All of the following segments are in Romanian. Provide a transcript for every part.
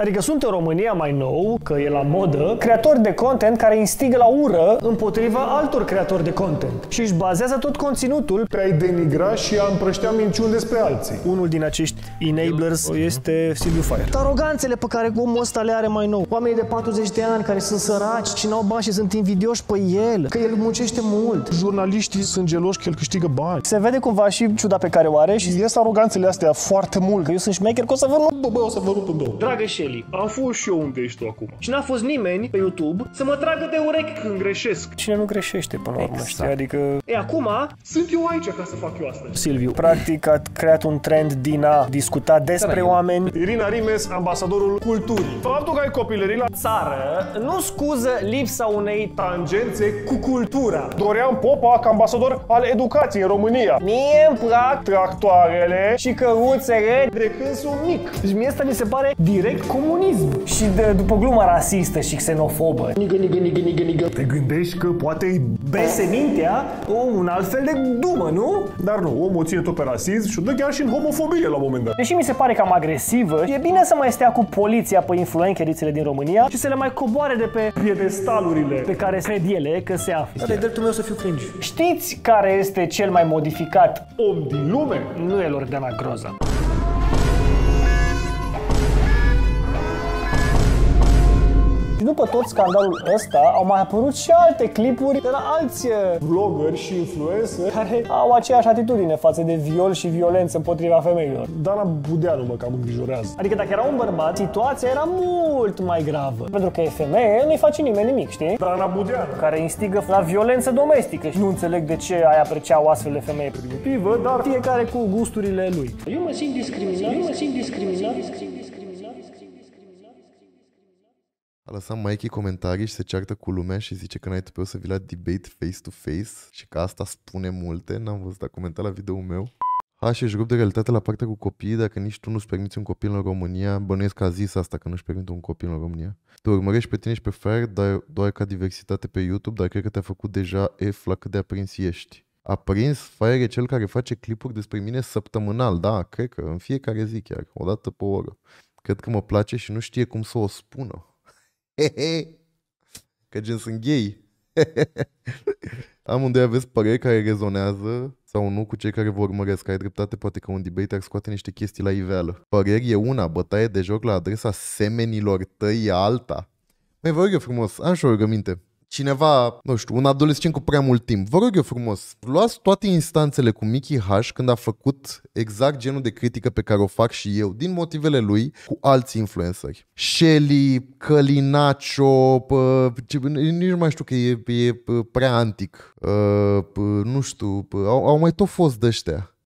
Adică sunt în România mai nou, că e la modă, creatori de content care instigă la ură împotriva altor creatori de content și își bazează tot conținutul pe a-i denigra și a împrăștea minciuni despre alții. Unul din acești enablers este Silviu Fire. Aroganțele pe care omul ăsta le are mai nou. Oamenii de 40 de ani care sunt săraci și n-au bani și sunt invidioși pe el, că el muncește mult. Jurnaliștii sunt geloși că el câștigă bani. Se vede cumva și ciuda pe care o are și ies aroganțele astea foarte mult. Că eu sunt șmecher, că o să vă rup, bă, bă, o să vă rup în două. Dragă și Eli, am fost și eu unde ești tu acum. Și n-a fost nimeni pe YouTube să mă tragă de urechi când greșesc. Cine nu greșește până la urmă, exact. Adică... E, acum sunt eu aici ca să fac eu asta. Silviu, practic a creat un trend din a discuta despre oameni. Irina Rimes, ambasadorul culturii. Faptul că ai copilării la țară nu scuză lipsa unei tangențe cu cultura. Doream Popa ca ambasador al educației în România. Mie îmi plac tractoarele și căruțele de când sunt mic. Și mie asta mi se pare direct cu comunism și de, după gluma rasistă și xenofobă. Nigă, nigă, nigă, nigă, nigă. Te gândești că poate bese mintea o, un alt fel de dumă, nu? Dar nu, omul ține tot pe rasism și dă chiar și în homofobie la un moment dat. Deși mi se pare cam agresivă, e bine să mai stea cu poliția pe influencherițele din România și să le mai coboare de pe piedestalurile pe care cred ele că se află. Dar e dreptul meu să fiu cringe. Știți care este cel mai modificat om din lume? Nu e la Groza. după tot scandalul ăsta au mai apărut și alte clipuri de la alți uh, vloggeri și influencer care au aceeași atitudine față de viol și violență împotriva femeilor. Dana Budeanu mă cam îngrijorează. Adică dacă era un bărbat, situația era mult mai gravă. Pentru că e femeie, nu-i face nimeni nimic, știi? Dana Budeanu. Care instigă la violență domestică și nu înțeleg de ce ai aprecia o astfel de femeie primitivă, dar fiecare cu gusturile lui. Eu mă simt discriminat, eu mă simt discriminat. A lăsat Mikey comentarii și se ceartă cu lumea și zice că n-ai tupeu să vii la debate face-to-face și că asta spune multe. N-am văzut, a comentat la videoul meu. A, și își de realitate la partea cu copiii, dacă nici tu nu-ți permiți un copil în România, bănuiesc că a zis asta că nu-și permite un copil în România. Te urmărești pe tine și pe Fer, dar doar ca diversitate pe YouTube, dar cred că te-a făcut deja F la cât de aprins ești. A prins Fire cel care face clipuri despre mine săptămânal, da, cred că, în fiecare zi chiar, o dată pe oră. Cred că mă place și nu știe cum să o spună. Că gen sunt gay. Amândoi aveți păreri care rezonează sau nu cu cei care vă urmăresc. Ai dreptate, poate că un debate ar scoate niște chestii la iveală. Păreri e una, bătaie de joc la adresa semenilor tăi e alta. Mai vă rog eu frumos, am și o rugăminte cineva, nu știu, un adolescent cu prea mult timp. Vă rog eu frumos, luați toate instanțele cu Mickey H când a făcut exact genul de critică pe care o fac și eu, din motivele lui, cu alți influenceri. Shelly, Călinacio, pă, ce, nici nu mai știu că e, e prea antic. Ă, pă, nu știu, pă, au, au mai tot fost de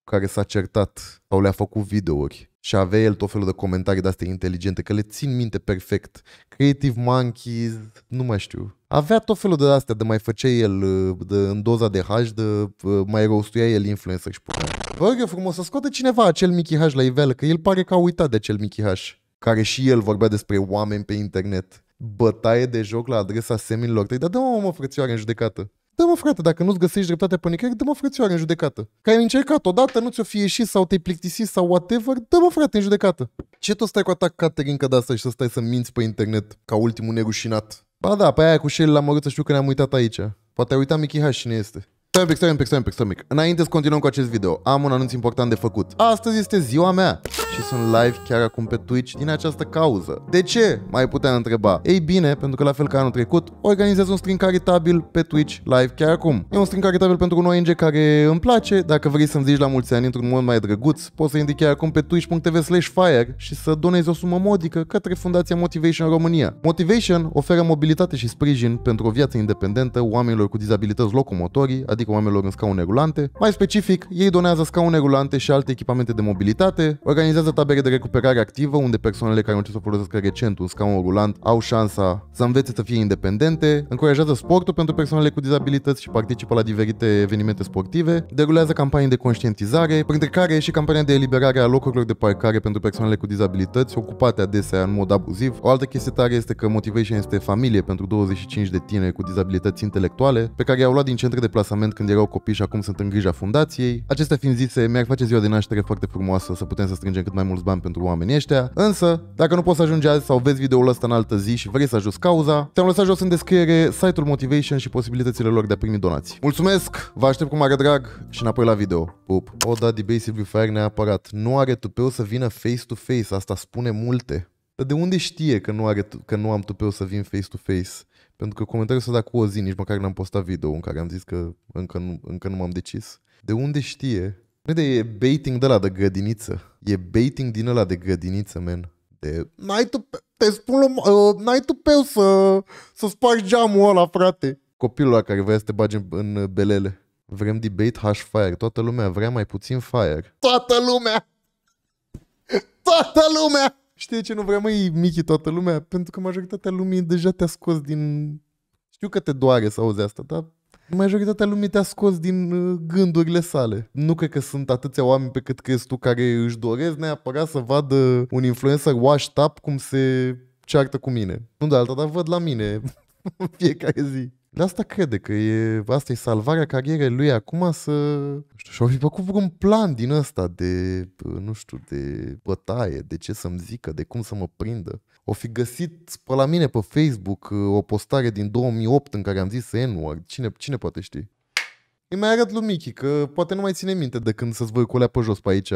care s-a certat sau le-a făcut videouri și avea el tot felul de comentarii de-astea inteligente, că le țin minte perfect. Creative Monkeys, nu mai știu. Avea tot felul de astea, de mai făcea el uh, de, în doza de H, de uh, mai rostuia el influencer și putea. Vă rog eu frumos să scoate cineva acel Mickey H la iveală, că el pare că a uitat de acel Mickey H, care și el vorbea despre oameni pe internet. Bătaie de joc la adresa semilor tăi, dar dă-mă o frățioare în judecată. Dă-mă frate, dacă nu-ți găsești dreptate pe nicăieri, dă-mă frățioare în judecată. Că ai încercat odată, nu ți-o fi ieșit sau te-ai plictisit sau whatever, dă-mă frate în judecată. Ce tot stai cu atac Caterin de asta și să stai să minți pe internet ca ultimul nerușinat? Ba da, pe aia cu șelile la măruță știu că ne-am uitat aici. Poate a uitat Mickey H cine este. Stai un pic, stai un pic, stai un pic, stai un pic. Înainte să continuăm cu acest video, am un anunț important de făcut. Astăzi este ziua mea și sunt live chiar acum pe Twitch din această cauză. De ce? Mai putea întreba. Ei bine, pentru că la fel ca anul trecut, organizez un stream caritabil pe Twitch live chiar acum. E un stream caritabil pentru un ONG care îmi place. Dacă vrei să-mi zici la mulți ani într-un mod mai drăguț, poți să indici chiar acum pe twitch.tv slash fire și să donezi o sumă modică către Fundația Motivation România. Motivation oferă mobilitate și sprijin pentru o viață independentă oamenilor cu dizabilități locomotorii, adică oamenilor în scaune rulante. Mai specific, ei donează scaune rulante și alte echipamente de mobilitate, organizează Creează tabere de recuperare activă, unde persoanele care început să folosească recent un scaun rulant au șansa să învețe să fie independente, încurajează sportul pentru persoanele cu dizabilități și participă la diferite evenimente sportive, derulează campanii de conștientizare, printre care și campania de eliberare a locurilor de parcare pentru persoanele cu dizabilități, ocupate adesea în mod abuziv. O altă chestie tare este că Motivation este familie pentru 25 de tineri cu dizabilități intelectuale, pe care i-au luat din centre de plasament când erau copii și acum sunt în grija fundației. Acestea fiind zise, mi-ar face ziua de naștere foarte frumoasă să putem să strângem cât cât mai mulți bani pentru oamenii ăștia. Însă, dacă nu poți să ajungi azi sau vezi videoul ăsta în altă zi și vrei să ajuți cauza, te-am lăsat jos în descriere site-ul Motivation și posibilitățile lor de a primi donații. Mulțumesc, vă aștept cu mare drag și înapoi la video. Pup! O, oh, da, Debasive Fire neapărat. Nu are tupeu să vină face-to-face, asta spune multe. Dar de unde știe că nu, are, că nu am tupeu să vin face-to-face? -face? Pentru că comentariul s-a dat cu o zi, nici măcar n-am postat video în care am zis că încă nu, încă nu m-am decis. De unde știe? Nu de e baiting de la de gădiniță. E baiting din ăla de gădiniță, men. De... N-ai tu, pe... te spun, uh, n-ai tu pe să, să spargi geamul ăla, frate. Copilul ăla care vrea să te bagi în, belele. Vrem debate hash fire. Toată lumea vrea mai puțin fire. Toată lumea! Toată lumea! Știi ce nu vrea, mai Michi, toată lumea? Pentru că majoritatea lumii deja te-a scos din... Știu că te doare să auzi asta, dar Majoritatea lumii te-a scos din uh, gândurile sale. Nu cred că sunt atâția oameni pe cât crezi tu care își doresc neapărat să vadă un influencer washed up cum se ceartă cu mine. Nu de alta, dar văd la mine fiecare zi. De asta crede că e, asta e salvarea carierei lui acum să... Nu știu, și-au fi făcut vreun plan din ăsta de, nu știu, de bătaie, de ce să-mi zică, de cum să mă prindă. O fi găsit pe la mine pe Facebook uh, o postare din 2008 în care am zis n Cine, cine poate ști? Îi mai arăt lui Michi, că poate nu mai ține minte de când să-ți voi culea pe jos pe aici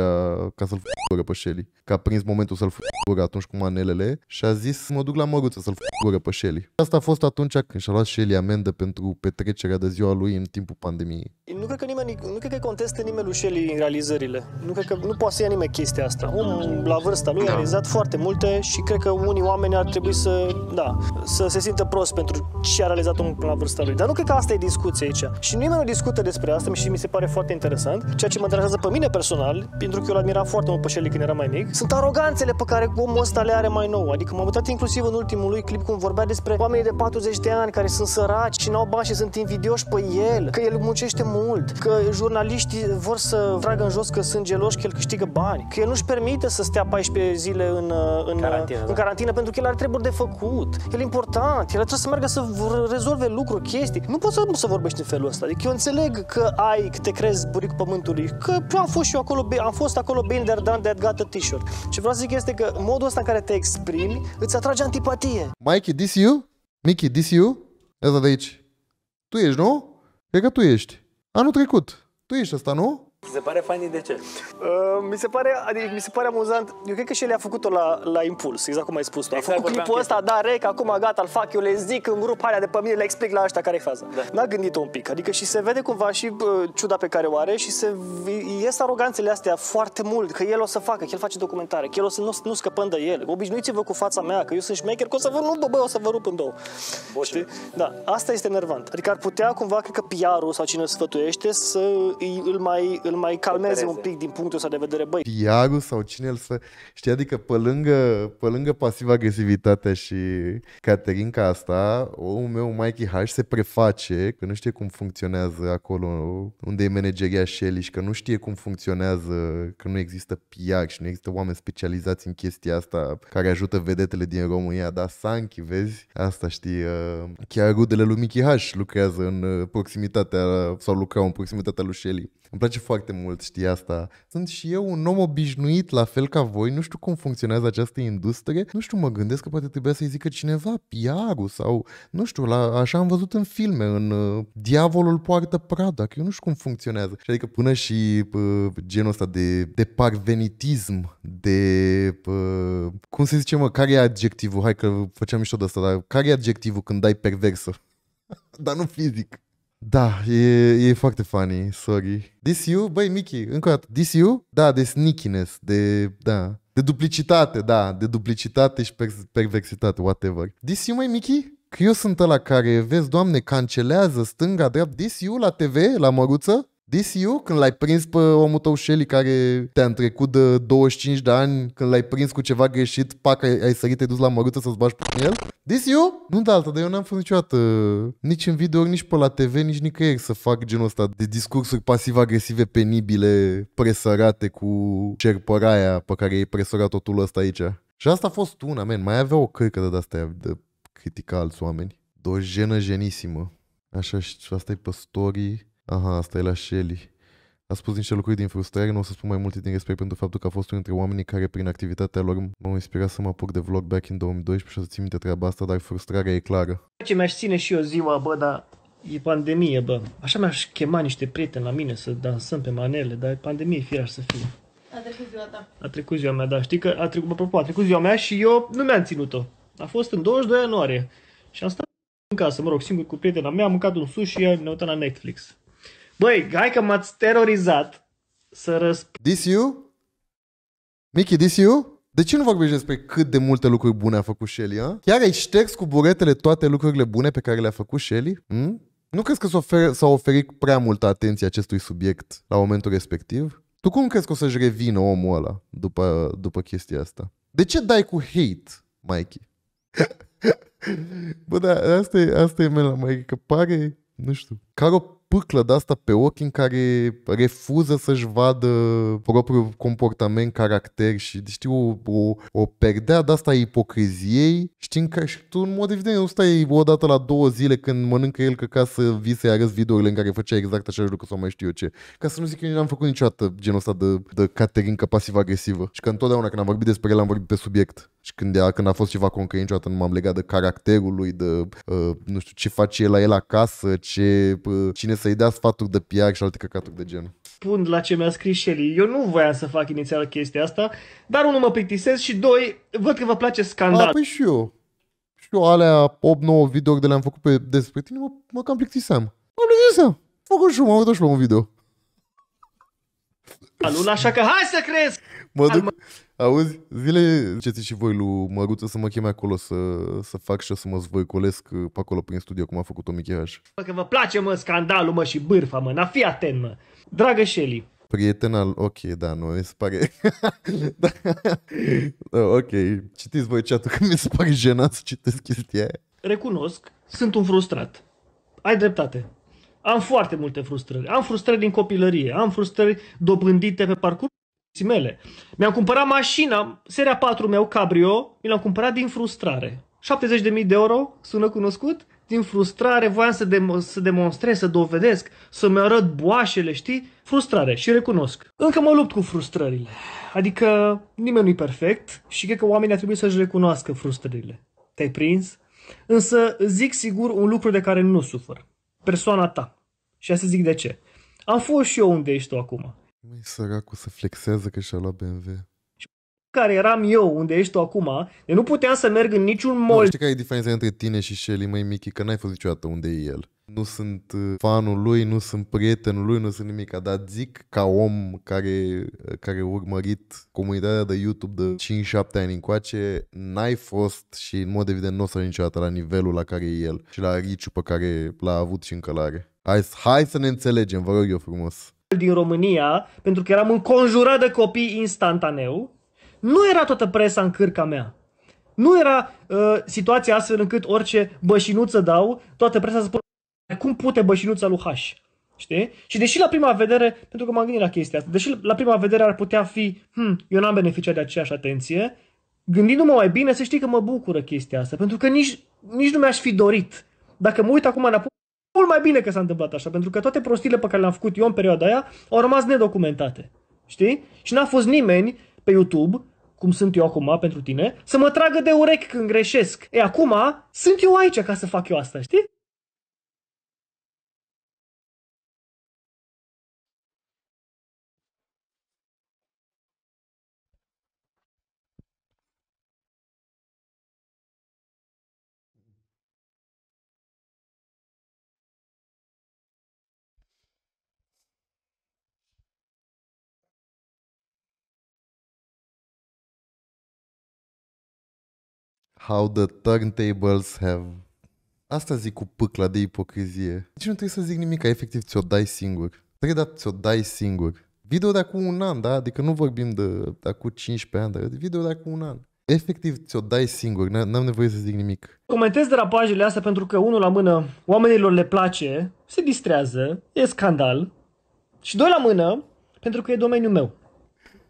ca să-l fură pe Shelly. Că a prins momentul să-l fură atunci cu manelele și a zis mă duc la măruță să-l fură pe Shelly. Asta a fost atunci când și-a luat Shelly amendă pentru petrecerea de ziua lui în timpul pandemiei. Nu cred că nimeni, nu cred că contestă nimeni lui Shelly realizările. Nu cred că nu poate să ia nimeni chestia asta. Om la vârsta lui a da. realizat foarte multe și cred că unii oameni ar trebui să, da, să se simtă prost pentru ce a realizat omul la vârsta lui. Dar nu cred că asta e discuția aici. Și nimeni nu discută despre asta și mi se pare foarte interesant. Ceea ce mă interesează pe mine personal, pentru că eu l-admiram foarte mult pe Shelly când era mai mic, sunt aroganțele pe care omul ăsta le are mai nou. Adică m-am uitat inclusiv în ultimul lui clip cum vorbea despre oamenii de 40 de ani care sunt săraci și n-au bani și sunt invidioși pe el, că el muncește mult, că jurnaliștii vor să tragă în jos că sunt geloși, că el câștigă bani, că el nu-și permite să stea 14 zile în, uh, în, uh, carantină, da. în carantină pentru că el are treburi de făcut. El e important, el trebuie să meargă să rezolve lucruri, chestii. Nu poți să, să vorbești în felul ăsta. Adică eu înțeleg că ai, că te crezi buric pământului, că am fost și eu acolo, am fost acolo Binder Dan de gata t-shirt. Ce vreau să zic este că modul ăsta în care te exprimi îți atrage antipatie. Mikey, this you? Mickey, this you? Asta de aici. Tu ești, nu? Cred că tu ești. Anul trecut. Tu ești asta, nu? Mi se pare fain de ce? Uh, mi, se pare, adică, mi se pare amuzant. Eu cred că și el a făcut-o la, la impuls, exact cum ai spus tu. A exact, făcut clipul ăsta, da, rec, acum gata, îl fac, eu le zic în grup alea de pe mine, le explic la ăștia care e faza. Da. N-a gândit-o un pic. Adică și se vede cumva și uh, ciuda pe care o are și se ies aroganțele astea foarte mult, că el o să facă, că el face documentare, că el o să nu, nu scăpăm de el. Obișnuiți-vă cu fața mea, că eu sunt șmecher, că o să vă rup, bă, o să vă rup în două. Știi? Da, asta este nervant. Adică ar putea cumva, cred că PR-ul sau cine sfătuiește să îl mai îl mai calmeze un pic din punctul ăsta de vedere. Băi. Tiago sau cine el să... Știi, adică pe lângă, pe lângă pasiva agresivitatea și Caterinca asta, omul meu, Mikey H, se preface că nu știe cum funcționează acolo unde e manageria Shelly și că nu știe cum funcționează, că nu există PR și nu există oameni specializați în chestia asta care ajută vedetele din România, dar Sanchi, vezi? Asta știi, uh, chiar rudele lui Mikey H lucrează în uh, proximitatea sau lucrau în proximitatea lui Shelly. Îmi place foarte foarte mult știi asta. Sunt și eu un om obișnuit, la fel ca voi, nu știu cum funcționează această industrie, nu știu, mă gândesc că poate trebuia să-i zică cineva pr sau, nu știu, la, așa am văzut în filme, în uh, Diavolul poartă Prada, că eu nu știu cum funcționează. Și adică până și uh, genul ăsta de, de parvenitism, de, uh, cum se zice, mă, care e adjectivul? Hai că făceam mișto de asta, dar care e adjectivul când dai perversă? dar nu fizic. Da, e, e foarte funny, sorry. This you? Băi, Mickey, încă o dată. This you? Da, de sneakiness, de... Da. De duplicitate, da, de duplicitate și per- perversitate, whatever. This you, mai Mickey? Că eu sunt ăla care, vezi, doamne, cancelează stânga, dreapta, this you la TV, la măruță? DCU, când l-ai prins pe omul tău Shelly care te-a întrecut de 25 de ani, când l-ai prins cu ceva greșit, pac, ai, ai sărit, ai dus la măruță să-ți bagi pe el? DCU? Nu de alta, dar eu n-am fost niciodată nici în video, nici pe la TV, nici nicăieri să fac genul ăsta de discursuri pasiv-agresive, penibile, presărate cu cerpăraia pe care ai presărat totul ăsta aici. Și asta a fost una, men, mai avea o cărcă de astea de critica alți oameni. De o jenă genisimă. Așa, și asta e pe story aha, asta e la Shelley. A spus niște lucruri din frustrare, nu o să spun mai multe din respect pentru faptul că a fost unul dintre oamenii care prin activitatea lor m-au inspirat să mă apuc de vlog back în 2012 și o să țin minte treaba asta, dar frustrarea e clară. Ce mi-aș ține și eu ziua, bă, dar e pandemie, bă. Așa mi-aș chema niște prieteni la mine să dansăm pe manele, dar e pandemie fireaș să fie. A trecut ziua ta. A trecut ziua mea, da. Știi că a trecut, apropo, a trecut ziua mea și eu nu mi-am ținut-o. A fost în 22 ianuarie. Și am stat în casă, mă rog, singur cu prietena mea, am mâncat un sushi și ne uitam la Netflix. Băi, hai că m-ați terorizat să răspund. This you? Mickey, this you? De ce nu vorbești despre cât de multe lucruri bune a făcut Shelly, a? Chiar ai șters cu buretele toate lucrurile bune pe care le-a făcut Shelly? Hmm? Nu crezi că s-a ofer oferit prea multă atenție acestui subiect la momentul respectiv? Tu cum crezi că o să-și revină omul ăla după, după chestia asta? De ce dai cu hate, Mikey? Bă, da, asta e, asta e mea la Mikey, că pare, nu știu, ca o pâclă de asta pe ochi în care refuză să-și vadă propriul comportament, caracter și știu, o, o, o perdea de asta a ipocriziei, știi, că și tu în mod evident nu stai o dată la două zile când mănâncă el că ca să vii să-i arăți videourile în care făcea exact așa lucru sau mai știu eu ce. Ca să nu zic că n-am făcut niciodată genul ăsta de, de caterincă pasiv-agresivă și că întotdeauna când am vorbit despre el am vorbit pe subiect. Și când a, când a fost ceva concret, niciodată nu m-am legat de caracterul lui, de uh, nu știu ce face el la el acasă, ce, uh, cine să-i dea sfaturi de PR și alte căcaturi de genul. Pun la ce mi-a scris Shelly. Eu nu voiam să fac inițial chestia asta, dar unul mă plictisez și doi, văd că vă place scandal. A, păi și eu. Și eu alea 8-9 video de le-am făcut pe despre tine, mă, mă cam plictiseam. Mă plictiseam. Făcut și eu, m-am uitat și la un video. Alul, așa că hai să crezi! Mă duc, Auzi, zile ce și voi lui Măruță să mă cheme acolo să, să fac și să mă zvăicolesc uh, pe acolo prin studio cum a făcut-o Micheaș. Bă, că vă place, mă, scandalul, mă, și bârfa, mă, na, fi atent, mă. Dragă Shelly, Prietenal, al... Ok, da, nu, mi se pare... da. Oh, ok, citiți voi chat că mi se pare jenat să citesc chestia aia. Recunosc, sunt un frustrat. Ai dreptate. Am foarte multe frustrări. Am frustrări din copilărie, am frustrări dobândite pe parcurs mele. Mi-am cumpărat mașina, seria 4 meu, Cabrio, mi l-am cumpărat din frustrare. 70.000 de euro, sună cunoscut? Din frustrare, voiam să, dem- să demonstrez, să dovedesc, să-mi arăt boașele, știi? Frustrare și recunosc. Încă mă lupt cu frustrările. Adică nimeni nu-i perfect și cred că oamenii ar trebui să-și recunoască frustrările. Te-ai prins? Însă zic sigur un lucru de care nu sufăr. Persoana ta. Și asta zic de ce. Am fost și eu unde ești tu acum. Mai săracul să flexează că și-a luat BMW. Care eram eu, unde ești tu acum, de nu puteam să merg în niciun mall. Nu, știi care e diferența între tine și Shelly, mai Michi, că n-ai fost niciodată unde e el. Nu sunt uh, fanul lui, nu sunt prietenul lui, nu sunt nimic, dar zic ca om care, uh, care a urmărit comunitatea de YouTube de 5-7 ani încoace, n-ai fost și în mod evident nu o să niciodată la nivelul la care e el și la riciu pe care l-a avut și încălare. Hai, hai să ne înțelegem, vă rog eu frumos din România, pentru că eram înconjurat de copii instantaneu, nu era toată presa în cârca mea. Nu era uh, situația astfel încât orice bășinuță dau, toată presa să spună cum pute bășinuța lui H. Știi? Și deși la prima vedere, pentru că m-am gândit la chestia asta, deși la prima vedere ar putea fi, hm, eu n-am beneficiat de aceeași atenție, gândindu-mă mai bine, să știi că mă bucură chestia asta, pentru că nici, nici nu mi-aș fi dorit. Dacă mă uit acum înapoi, mult mai bine că s-a întâmplat așa, pentru că toate prostiile pe care le-am făcut eu în perioada aia au rămas nedocumentate. Știi? Și n-a fost nimeni pe YouTube, cum sunt eu acum pentru tine, să mă tragă de urechi când greșesc. E acum sunt eu aici ca să fac eu asta, știi? How the turntables have... Asta zic cu pâcla de ipocrizie. Deci nu trebuie să zic nimic, efectiv ți-o dai singur. Trebuie păi dat ți-o dai singur. Video de acum un an, da? Adică nu vorbim de, de acum 15 ani, dar video de acum un an. Efectiv, ți-o dai singur, n-am nevoie să zic nimic. Comentez derapajele astea pentru că, unul la mână, oamenilor le place, se distrează, e scandal. Și doi la mână, pentru că e domeniul meu.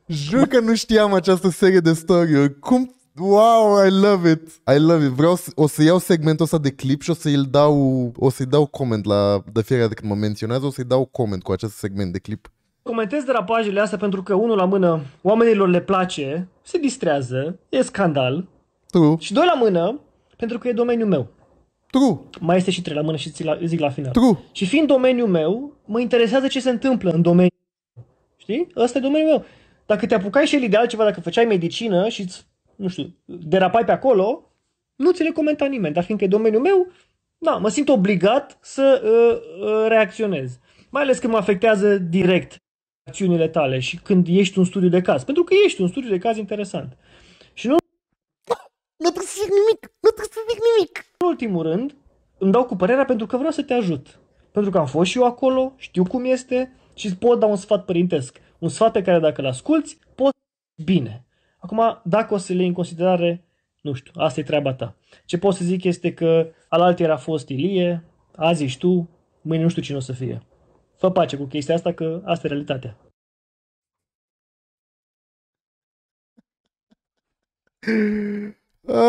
Jur că nu știam această serie de story Cum Wow, I love it! I love it! Vreau să, o să iau segmentul ăsta de clip și o să-i dau, o să-i dau coment la, de fiecare dată când mă menționează, o să-i dau coment cu acest segment de clip. Comentez derapajele astea pentru că, unul la mână, oamenilor le place, se distrează, e scandal. True. Și doi la mână, pentru că e domeniul meu. True. Mai este și trei la mână și zic la, zic la final. True. Și fiind domeniul meu, mă interesează ce se întâmplă în domeniu. Știi? Ăsta e domeniul meu. Dacă te apucai și el de altceva, dacă făceai medicină și îți nu știu, derapai pe acolo, nu ți le comenta nimeni, dar fiindcă e domeniul meu, da, mă simt obligat să uh, uh, reacționez. Mai ales când mă afectează direct acțiunile tale și când ești un studiu de caz. Pentru că ești un studiu de caz interesant. Și nu... Nu trebuie să zic nimic! Nu trebuie să zic nimic! În ultimul rând, îmi dau cu părerea pentru că vreau să te ajut. Pentru că am fost și eu acolo, știu cum este și îți pot da un sfat părintesc. Un sfat pe care dacă îl asculți, poți bine. Acum, dacă o să le iei în considerare, nu știu, asta e treaba ta. Ce pot să zic este că alaltă era fost Ilie, azi ești tu, mâine nu știu cine o să fie. Fă pace cu chestia asta că asta e realitatea. A,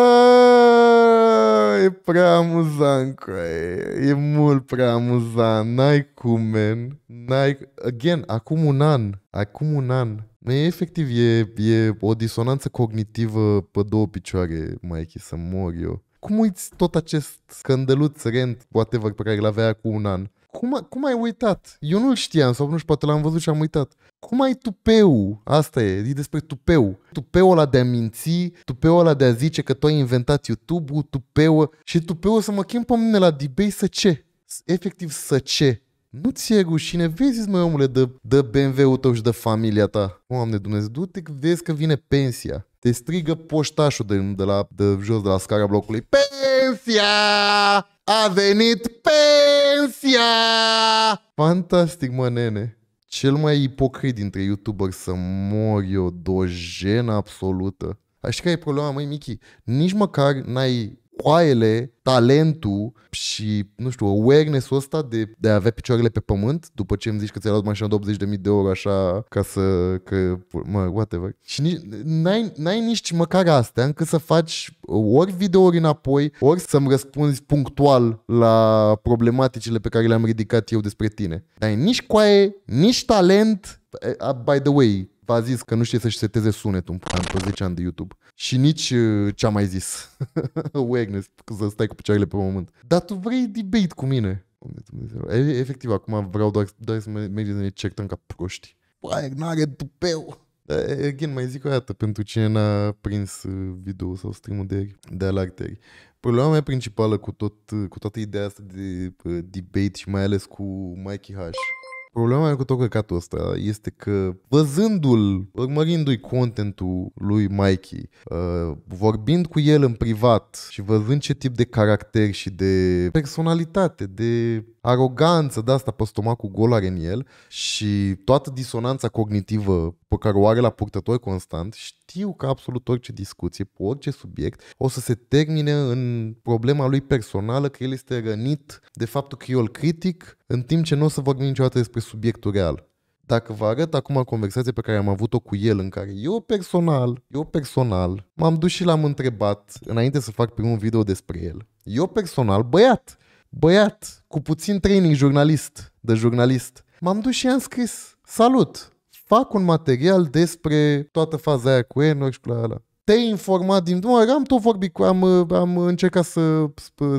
e prea amuzant, Cray. E mult prea amuzant. N-ai cum, man. N-ai... Again, acum un an. Acum un an E efectiv, e, e o disonanță cognitivă pe două picioare, Mikey, să mor eu. Cum uiți tot acest scândăluț rent, whatever, pe care l-avea cu un an? Cum, cum ai uitat? Eu nu-l știam sau nu știu, poate l-am văzut și am uitat. Cum ai tupeu? Asta e, e despre tupeu. Tupeu ăla de a minți, tupeu ăla de a zice că tu ai inventat YouTube-ul, tupeu și tupeu să mă chem pe mine la debate să ce? Efectiv să ce? Nu ți-e rușine, vezi mai omule, de, de BMW-ul tău și de familia ta. Oamne Dumnezeu, du-te vezi că vine pensia. Te strigă poștașul de, de, la, de jos, de la scara blocului. Pensia! A venit pensia! Fantastic, mă, nene. Cel mai ipocrit dintre YouTuber să mor eu, dojena absolută. Așa că e problema, măi, Michi. Nici măcar n-ai coaiele, talentul și, nu știu, awareness-ul ăsta de, de a avea picioarele pe pământ după ce îmi zici că ți-ai luat mașina de 80.000 de euro așa ca să, că, mă, whatever. Și nici, n-ai, n-ai nici măcar astea încât să faci ori videouri înapoi, ori să-mi răspunzi punctual la problematicile pe care le-am ridicat eu despre tine. N-ai nici coaie, nici talent, eh, ah, by the way, a zis că nu știe să-și seteze sunetul după 10 ani de YouTube. Și nici uh, ce-a mai zis. Wagness, să stai cu picioarele pe moment. Dar tu vrei debate cu mine. Efectiv, acum vreau doar, doar să mergem să ne certăm ca proști. Wagner are tupeu! Da, again, mai zic o dată, pentru cine n-a prins uh, video sau stream de, ieri, de alarteri. Problema mea principală cu, tot, cu toată ideea asta de uh, debate și mai ales cu Mikey H Problema mea cu tot căcatul ăsta este că văzându-l, urmărindu-i contentul lui Mikey, uh, vorbind cu el în privat și văzând ce tip de caracter și de personalitate, de aroganță de asta pe stomacul gol are în el și toată disonanța cognitivă pe care o are la purtător constant, știu că absolut orice discuție, pe orice subiect, o să se termine în problema lui personală, că el este rănit de faptul că eu îl critic, în timp ce nu o să vorbim niciodată despre subiectul real dacă vă arăt acum conversația pe care am avut-o cu el, în care eu personal, eu personal, m-am dus și l-am întrebat, înainte să fac primul video despre el, eu personal, băiat, băiat, cu puțin training jurnalist, de jurnalist, m-am dus și am scris, salut, fac un material despre toată faza aia cu Enor și cu la ala. Te-ai informat din... Nu, am tot vorbit cu... Am, am încercat să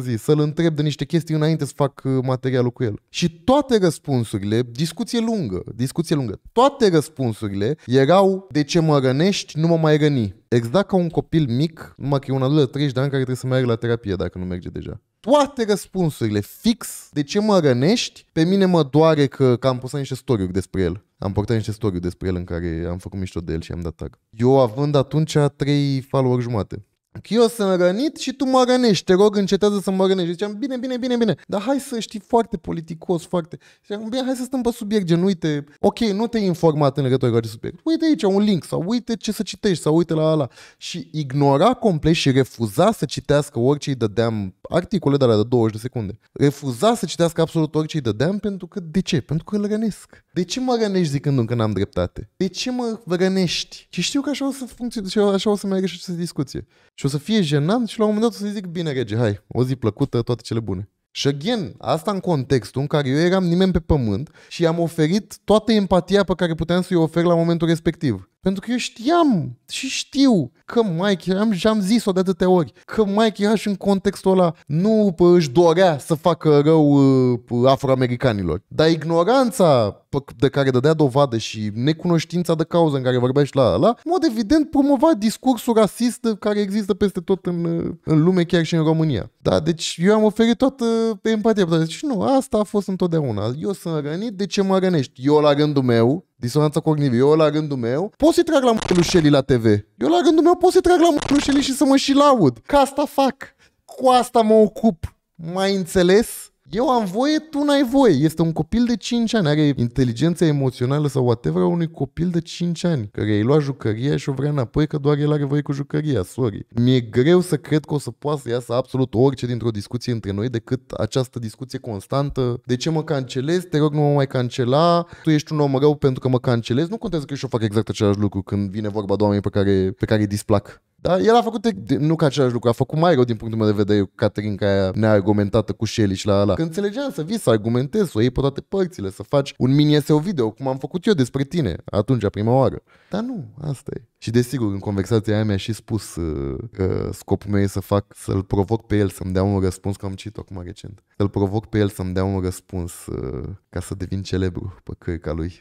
zi, să-l întreb de niște chestii înainte să fac uh, materialul cu el. Și toate răspunsurile, discuție lungă, discuție lungă, toate răspunsurile erau de ce mă rănești, nu mă mai răni. Exact ca un copil mic, numai că e un adult de 30 de ani care trebuie să meargă la terapie dacă nu merge deja toate răspunsurile fix de ce mă rănești. Pe mine mă doare că, că am pus niște story despre el. Am portat niște story despre el în care am făcut mișto de el și am dat tag. Eu având atunci 3 follower jumate că eu sunt rănit și tu mă rănești, te rog încetează să mă rănești. Ziceam, bine, bine, bine, bine, dar hai să știi foarte politicos, foarte... Ziceam, bine, hai să stăm pe subiect, gen, uite, ok, nu te-ai informat în legătură cu acest subiect, uite aici un link sau uite ce să citești sau uite la ala. Și ignora complet și refuza să citească orice îi dădeam articole de la de 20 de secunde. Refuza să citească absolut orice îi dădeam pentru că, de ce? Pentru că îl rănesc. De ce mă rănești zicând că n-am dreptate? De ce mă rănești? Și știu că așa o să funcționeze, așa o să mai și să discuție. Și o să fie jenant și la un moment dat o să-i zic, bine rege, hai, o zi plăcută, toate cele bune. Și again, asta în contextul în care eu eram nimeni pe pământ și i-am oferit toată empatia pe care puteam să-i ofer la momentul respectiv. Pentru că eu știam și știu că Mike, am, și am zis-o de atâtea ori, că Mike era și în contextul ăla nu pă, își dorea să facă rău ă, pă, afroamericanilor. Dar ignoranța pă, de care dădea dovadă și necunoștința de cauză în care vorbești la ăla, în mod evident promova discursul rasist care există peste tot în, ă, în lume, chiar și în România. Da, deci eu am oferit toată empatia. Deci nu, asta a fost întotdeauna. Eu sunt rănit, de ce mă rănești? Eu la rândul meu disonanța cognitivă. Eu, la gândul meu, pot să-i trag la lui la TV. Eu, la gândul meu, pot să-i trag la lui și să mă și laud. Ca asta fac. Cu asta mă ocup. Mai înțeles? Eu am voie, tu n-ai voie. Este un copil de 5 ani, are inteligența emoțională sau whatever a unui copil de 5 ani, care i-a luat jucăria și o vrea înapoi că doar el are voie cu jucăria, sorry. Mi-e greu să cred că o să poată să iasă absolut orice dintr-o discuție între noi decât această discuție constantă. De ce mă cancelezi? Te rog, nu mă mai cancela. Tu ești un om rău pentru că mă cancelezi. Nu contează că și eu fac exact același lucru când vine vorba de oameni pe care, pe care îi displac. Dar el a făcut nu ca același lucru, a făcut mai rău din punctul meu de vedere cu ne-a neargumentată cu Shelly și la ala. Că înțelegeam să vii, să argumentezi, să o iei pe toate părțile, să faci un mini SEO video, cum am făcut eu despre tine atunci, a prima oară. Dar nu, asta e. Și desigur, în conversația aia mi-a și spus uh, că scopul meu e să fac, să-l provoc pe el să-mi dea un răspuns, că am citit acum recent. Să-l provoc pe el să-mi dea un răspuns uh, ca să devin celebru pe cărca lui.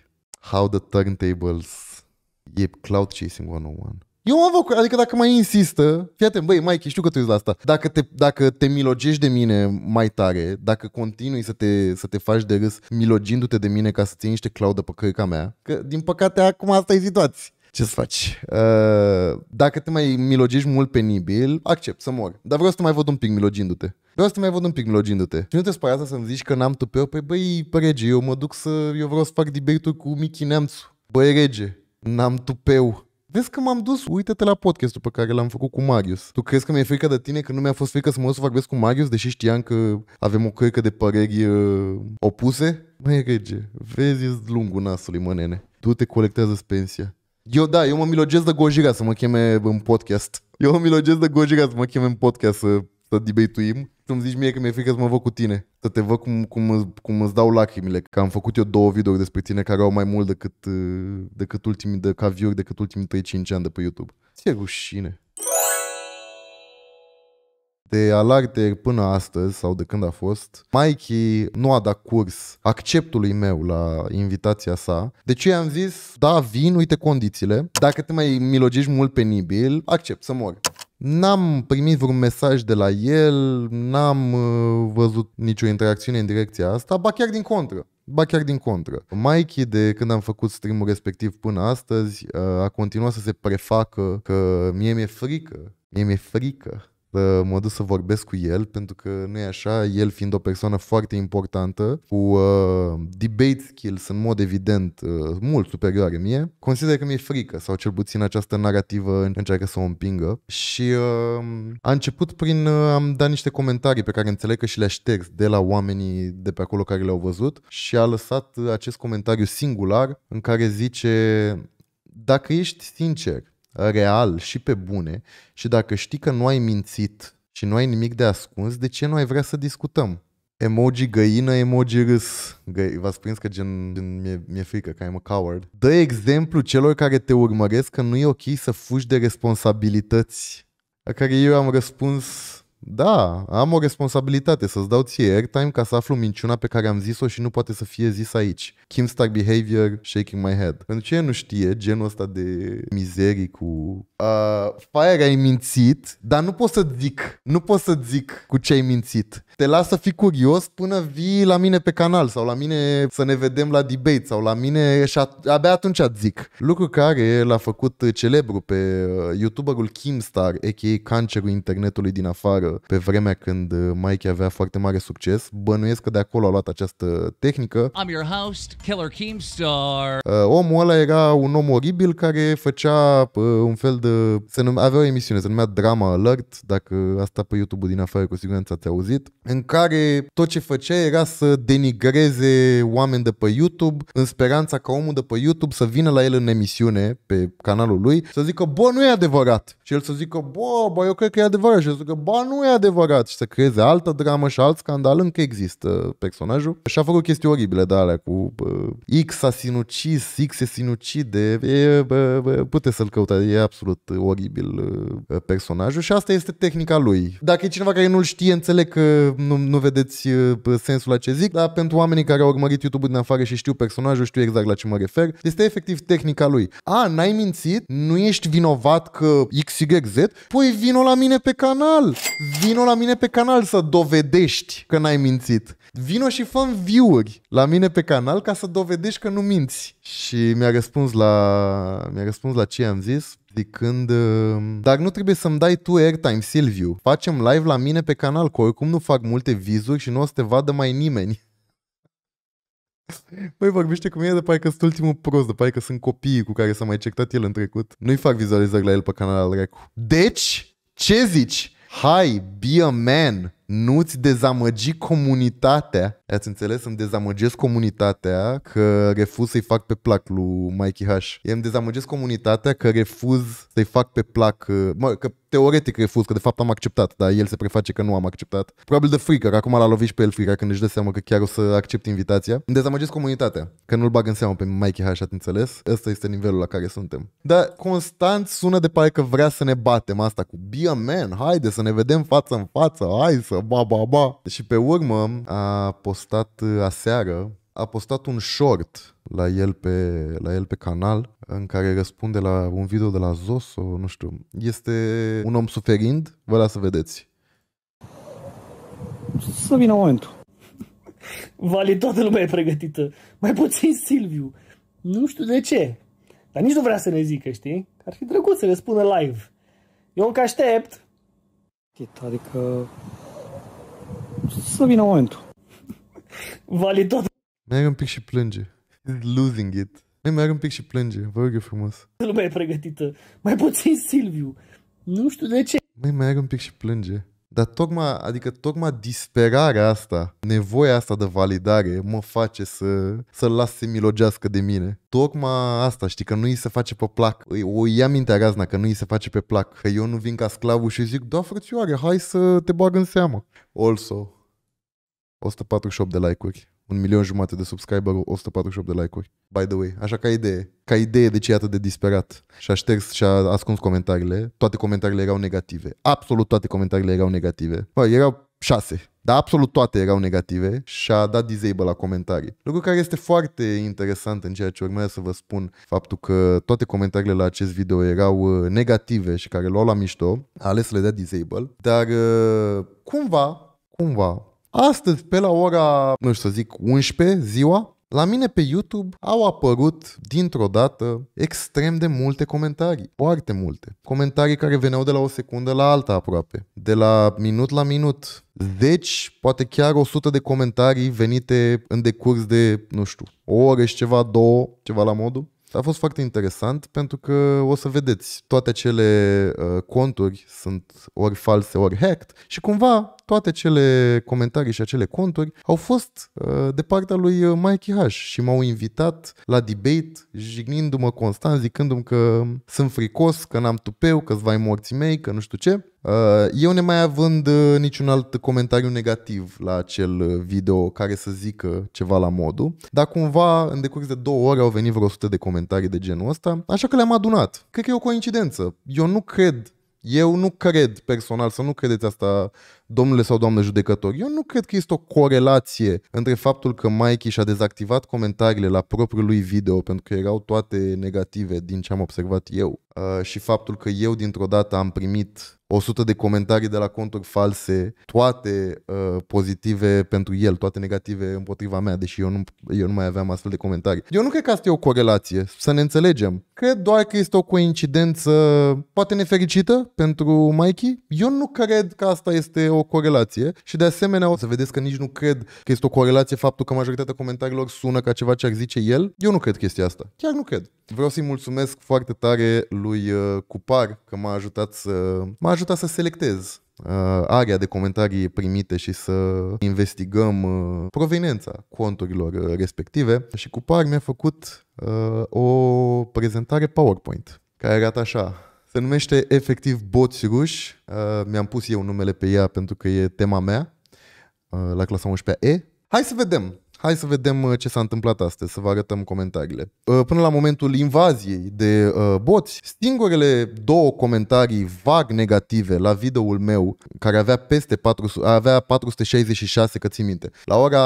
How the turntables e cloud chasing 101. Eu am avut, adică dacă mai insistă, fii atent, băi, Mike, știu că tu ești la asta. Dacă te, dacă te milogești de mine mai tare, dacă continui să te, să te faci de râs milogindu-te de mine ca să ții niște claudă pe căica mea, că din păcate acum asta e situație. Ce să faci? Uh, dacă te mai milogești mult penibil, accept să mor. Dar vreau să te mai văd un pic milogindu-te. Vreau să te mai văd un pic milogindu-te. Și nu te spui asta să-mi zici că n-am tupeu? Păi băi, pe rege, eu mă duc să... Eu vreau să fac debate cu Michi Neamțu. Băi rege, n-am tupeu. Vezi că m-am dus, uită-te la podcastul pe care l-am făcut cu Marius. Tu crezi că mi-e frică de tine că nu mi-a fost frică să mă duc să vorbesc cu Marius, deși știam că avem o cărcă de păreri uh, opuse? Mai rege, vezi, lungul nasului, mă nene. Tu te colectează pensia. Eu da, eu mă milogez de Gojira să mă cheme în podcast. Eu mă milogez de Gojira să mă cheme în podcast să, să debatuim tu îmi zici mie că mi-e frică să mă văd cu tine, să te văd cum, cum, cum îți dau lacrimile, că am făcut eu două videouri despre tine care au mai mult decât, uh, decât ultimii de caviuri, decât ultimii 3-5 ani de pe YouTube. Ți-e rușine. De alarte până astăzi, sau de când a fost, Mikey nu a dat curs acceptului meu la invitația sa. Deci eu i-am zis, da, vin, uite condițiile. Dacă te mai milogești mult penibil, accept să mor. N-am primit vreun mesaj de la el, n-am uh, văzut nicio interacțiune în direcția asta, ba chiar din contră. Ba chiar din contră. Mikey, de când am făcut stream respectiv până astăzi, uh, a continuat să se prefacă că mie mi-e frică, mie mi-e frică mă duc să vorbesc cu el, pentru că nu e așa, el fiind o persoană foarte importantă, cu uh, debate skills în mod evident uh, mult superioare mie, consider că mi-e frică, sau cel puțin această narrativă încearcă să o împingă. Și uh, a început prin, uh, am dat niște comentarii pe care înțeleg că și le-a șters de la oamenii de pe acolo care le-au văzut și a lăsat uh, acest comentariu singular în care zice dacă ești sincer real și pe bune și dacă știi că nu ai mințit și nu ai nimic de ascuns, de ce nu ai vrea să discutăm? Emoji găină, emoji râs. Gă- V-ați prins că gen, gen mi-e, mi-e frică, că I'm a coward. Dă exemplu celor care te urmăresc că nu e ok să fugi de responsabilități. La care eu am răspuns da, am o responsabilitate să-ți dau ție airtime ca să aflu minciuna pe care am zis-o și nu poate să fie zis aici. Kimstar behavior, shaking my head. Pentru ce nu știe genul ăsta de mizerii cu uh, Fire, ai mințit, dar nu pot să zic, nu pot să zic cu ce ai mințit. Te las să fii curios până vii la mine pe canal sau la mine să ne vedem la debate sau la mine și at- abia atunci zic. Lucru care l-a făcut celebru pe uh, youtuberul Kimstar, a.k.a. cancerul internetului din afară, pe vremea când uh, Mike avea foarte mare succes. Bănuiesc că de acolo a luat această tehnică. I'm your host, Killer Kimstar. Uh, omul ăla era un om oribil care făcea uh, un fel de se nume, avea o emisiune, se numea Drama Alert, dacă asta pe youtube din afară cu siguranță ați auzit, în care tot ce făcea era să denigreze oameni de pe YouTube în speranța ca omul de pe YouTube să vină la el în emisiune pe canalul lui să zică, bă, nu e adevărat. Și el să zică, bă, bă, eu cred că e adevărat. Și el să zică, bă, nu e adevărat. Și să creeze altă dramă și alt scandal încă există personajul. Și a făcut chestii oribile de alea cu bă, X a sinucis, X e sinucide. E, bă, bă, puteți să-l căutați, e absolut tot oribil uh, personajul și asta este tehnica lui. Dacă e cineva care nu-l știe, înțeleg că nu, nu vedeți uh, sensul la ce zic, dar pentru oamenii care au urmărit youtube din afară și știu personajul, știu exact la ce mă refer, este efectiv tehnica lui. A, n-ai mințit, nu ești vinovat că XYZ, păi vino la mine pe canal, vino la mine pe canal să dovedești că n-ai mințit. Vino și fă view-uri la mine pe canal ca să dovedești că nu minți. Și mi-a răspuns la, mi-a răspuns la ce am zis Zicând, ehm, dar nu trebuie să-mi dai tu airtime, Silviu. Facem live la mine pe canal, că oricum nu fac multe vizuri și nu o să te vadă mai nimeni. Băi, vorbește cu mine de parcă sunt ultimul prost, de parcă sunt copiii cu care s-a mai certat el în trecut. Nu-i fac vizualizări la el pe canal al Recu. Deci, ce zici? Hai, be a man! nu-ți dezamăgi comunitatea. Ați înțeles? Îmi dezamăgesc comunitatea că refuz să-i fac pe plac lui Mikey H. Eu îmi dezamăgesc comunitatea că refuz să-i fac pe plac, mă, că teoretic refuz, că de fapt am acceptat, dar el se preface că nu am acceptat. Probabil de frică, că acum l-a lovit pe el frica când își dă seama că chiar o să accept invitația. Îmi dezamăgesc comunitatea, că nu-l bag în seamă pe Mikey H, ați înțeles? Ăsta este nivelul la care suntem. Dar constant sună de parcă vrea să ne batem asta cu be a man, haide să ne vedem față în față, hai să ba, ba, ba. Și pe urmă a postat uh, aseară, a postat un short la el pe, la el pe canal în care răspunde la un video de la o, nu știu. Este un om suferind, vă las să vedeți. Să vină momentul. Vali, toată lumea e pregătită. Mai puțin Silviu. Nu știu de ce. Dar nici nu vrea să ne zică, știi? Ar fi drăguț să le spună live. Eu încă aștept. Adică să vină momentul. tot. Merg un pic și plânge. It's losing it. Mai merg un pic și plânge, vă rog eu frumos. Lumea e pregătită. Mai puțin Silviu. Nu știu de ce. Mai merg un pic și plânge. Dar tocmai, adică tocmai disperarea asta, nevoia asta de validare mă face să, să-l las să milogească de mine. Tocmai asta, știi, că nu îi se face pe plac. O ia mintea razna că nu îi se face pe plac. Că eu nu vin ca sclavul și zic, da frățioare, hai să te bag în seamă. Also, 148 de like-uri, un milion jumate de subscriber, 148 de like-uri. By the way, așa ca idee. Ca idee de ce e atât de disperat. Și a șters și a ascuns comentariile. Toate comentariile erau negative. Absolut toate comentariile erau negative. Bă, erau șase. Dar absolut toate erau negative și a dat disable la comentarii. Lucru care este foarte interesant în ceea ce urmează să vă spun, faptul că toate comentariile la acest video erau uh, negative și care luau la mișto, a ales să le dea disable, dar uh, cumva, cumva, Astăzi, pe la ora, nu știu să zic, 11 ziua, la mine pe YouTube au apărut dintr-o dată extrem de multe comentarii, foarte multe. Comentarii care veneau de la o secundă la alta aproape, de la minut la minut, deci poate chiar 100 de comentarii venite în decurs de, nu știu, o oră și ceva, două, ceva la modul. A fost foarte interesant pentru că o să vedeți, toate acele uh, conturi sunt ori false, ori hacked și cumva toate cele comentarii și acele conturi au fost uh, de partea lui uh, Mikey H și m-au invitat la debate jignindu-mă constant, zicându-mi că sunt fricos, că n-am tupeu, că-s vai morții mei, că nu știu ce. Uh, eu mai având uh, niciun alt comentariu negativ la acel video care să zică ceva la modul, dar cumva în decurs de două ore au venit vreo 100 de comentarii de genul ăsta, așa că le-am adunat. Cred că e o coincidență. Eu nu cred eu nu cred personal, să nu credeți asta, domnule sau doamne judecători, eu nu cred că este o corelație între faptul că Mikey și-a dezactivat comentariile la propriul lui video pentru că erau toate negative din ce am observat eu uh, și faptul că eu dintr-o dată am primit 100 de comentarii de la conturi false, toate uh, pozitive pentru el, toate negative împotriva mea, deși eu nu, eu nu mai aveam astfel de comentarii. Eu nu cred că asta e o corelație, să ne înțelegem. Cred doar că este o coincidență poate nefericită pentru Mikey. Eu nu cred că asta este o corelație și de asemenea o să vedeți că nici nu cred că este o corelație faptul că majoritatea comentariilor sună ca ceva ce ar zice el. Eu nu cred chestia asta. Chiar nu cred. Vreau să-i mulțumesc foarte tare lui uh, Cupar că m-a ajutat să, m-a Ajuta să selectez uh, area de comentarii primite și să investigăm uh, proveniența conturilor uh, respective și cu par mi-a făcut o prezentare PowerPoint care arată așa. Se numește efectiv boți ruși, mi-am pus eu numele pe ea pentru că e tema mea la clasa 11 E. Hai să vedem Hai să vedem uh, ce s-a întâmplat astăzi, să vă arătăm comentariile. Uh, până la momentul invaziei de uh, boți, singurele două comentarii vag negative la videoul meu, care avea peste 400, avea 466, că ții minte, la ora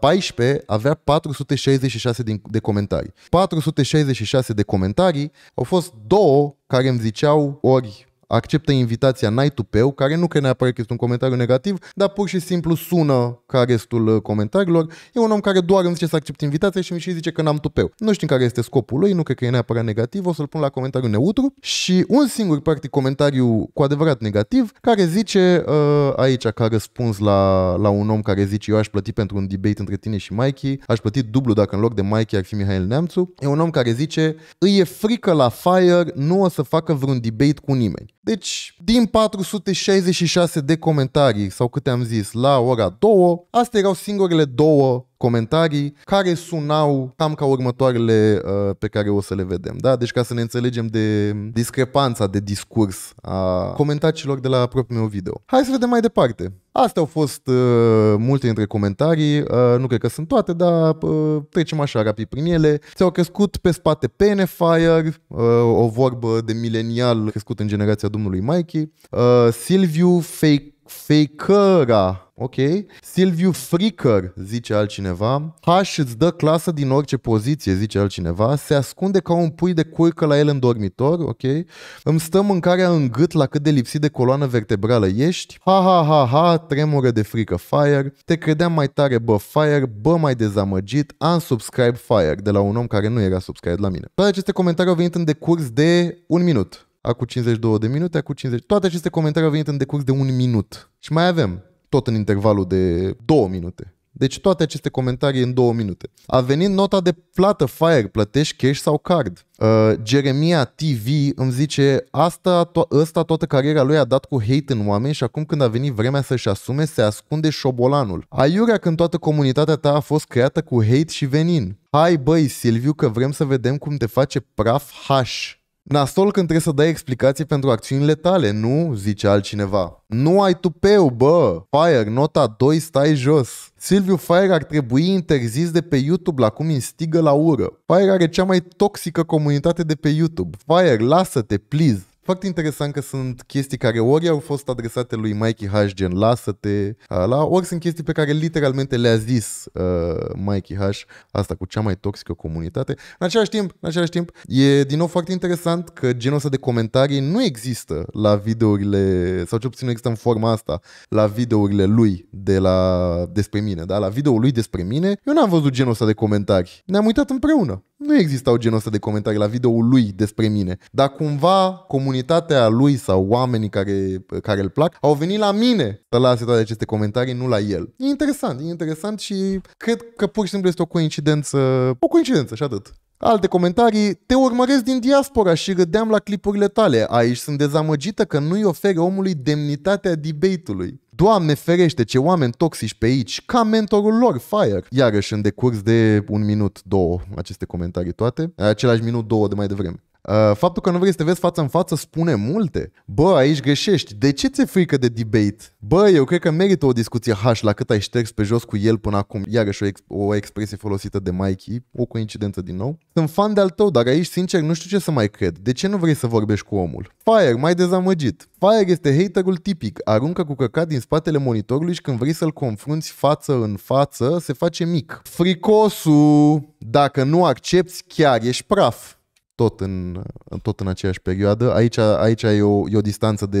14 avea 466 de comentarii. 466 de comentarii au fost două care îmi ziceau ori acceptă invitația n-ai tupeu, care nu că neapărat că este un comentariu negativ, dar pur și simplu sună ca restul uh, comentariilor. E un om care doar îmi zice să accept invitația și mi și zice că n-am tupeu. Nu știm care este scopul lui, nu cred că e neapărat negativ, o să-l pun la comentariu neutru și un singur practic comentariu cu adevărat negativ care zice uh, aici ca răspuns la, la un om care zice eu aș plăti pentru un debate între tine și Mikey, aș plăti dublu dacă în loc de Mikey ar fi Mihail Neamțu. E un om care zice îi e frică la Fire, nu o să facă vreun debate cu nimeni. Deci, din 466 de comentarii sau câte am zis la ora 2, astea erau singurele două comentarii care sunau cam ca următoarele uh, pe care o să le vedem. Da? Deci ca să ne înțelegem de discrepanța de discurs a comentacilor de la propriul meu video. Hai să vedem mai departe. Astea au fost uh, multe dintre comentarii, uh, nu cred că sunt toate, dar uh, trecem așa rapid prin ele. Ți-au crescut pe spate Penefire, uh, o vorbă de milenial crescut în generația domnului Mikey, uh, Silviu Fake Faker, ok? Silviu Fricker, zice altcineva. H îți dă clasă din orice poziție, zice altcineva. Se ascunde ca un pui de curcă la el în dormitor, ok? Îmi stă mâncarea în gât la cât de lipsit de coloană vertebrală ești. Ha, ha, ha, ha, tremură de frică, fire. Te credeam mai tare, bă, fire, bă, mai dezamăgit. Unsubscribe, fire, de la un om care nu era subscribe la mine. Toate aceste comentarii au venit în decurs de un minut acu 52 de minute, acu 50... Toate aceste comentarii au venit în decurs de un minut. Și mai avem, tot în intervalul de două minute. Deci toate aceste comentarii în două minute. A venit nota de plată Fire, plătești cash sau card. Uh, Jeremia TV îmi zice asta, to- asta toată cariera lui a dat cu hate în oameni și acum când a venit vremea să-și asume, se ascunde șobolanul. Aiurea când toată comunitatea ta a fost creată cu hate și venin. Hai băi Silviu că vrem să vedem cum te face praf hash. Nasol când trebuie să dai explicații pentru acțiunile tale, nu, zice altcineva. Nu ai tupeu, bă! Fire, nota 2, stai jos! Silviu Fire ar trebui interzis de pe YouTube la cum instigă la ură. Fire are cea mai toxică comunitate de pe YouTube. Fire, lasă-te, please! Foarte interesant că sunt chestii care ori au fost adresate lui Mikey H, gen lasă-te, ala, ori sunt chestii pe care literalmente le-a zis uh, Mikey H, asta cu cea mai toxică comunitate. În același timp, în același timp, e din nou foarte interesant că genul ăsta de comentarii nu există la videourile, sau ce puțin nu există în forma asta, la videourile lui de la, despre mine, da? la videoul lui despre mine, eu n-am văzut genul ăsta de comentarii. Ne-am uitat împreună nu existau genul ăsta de comentarii la videoul lui despre mine. Dar cumva comunitatea lui sau oamenii care, care îl plac au venit la mine să lase toate aceste comentarii, nu la el. E interesant, e interesant și cred că pur și simplu este o coincidență, o coincidență și atât. Alte comentarii, te urmăresc din diaspora și râdeam la clipurile tale. Aici sunt dezamăgită că nu-i ofere omului demnitatea debate-ului. Doamne ferește, ce oameni toxici pe aici, ca mentorul lor, Fire. Iarăși, în decurs de un minut, două, aceste comentarii toate, același minut, două de mai devreme. Uh, faptul că nu vrei să te vezi față în față spune multe. Bă, aici greșești. De ce ți-e frică de debate? Bă, eu cred că merită o discuție hash la cât ai șters pe jos cu el până acum. Iarăși o, ex- o expresie folosită de Mikey, o coincidență din nou. Sunt fan de-al tău, dar aici, sincer, nu știu ce să mai cred. De ce nu vrei să vorbești cu omul? Fire, mai dezamăgit. Fire este haterul tipic, aruncă cu căcat din spatele monitorului și când vrei să-l confrunți față în față, se face mic. Fricosul, dacă nu accepti, chiar ești praf tot în, tot în aceeași perioadă. Aici, aici e, o, e o distanță de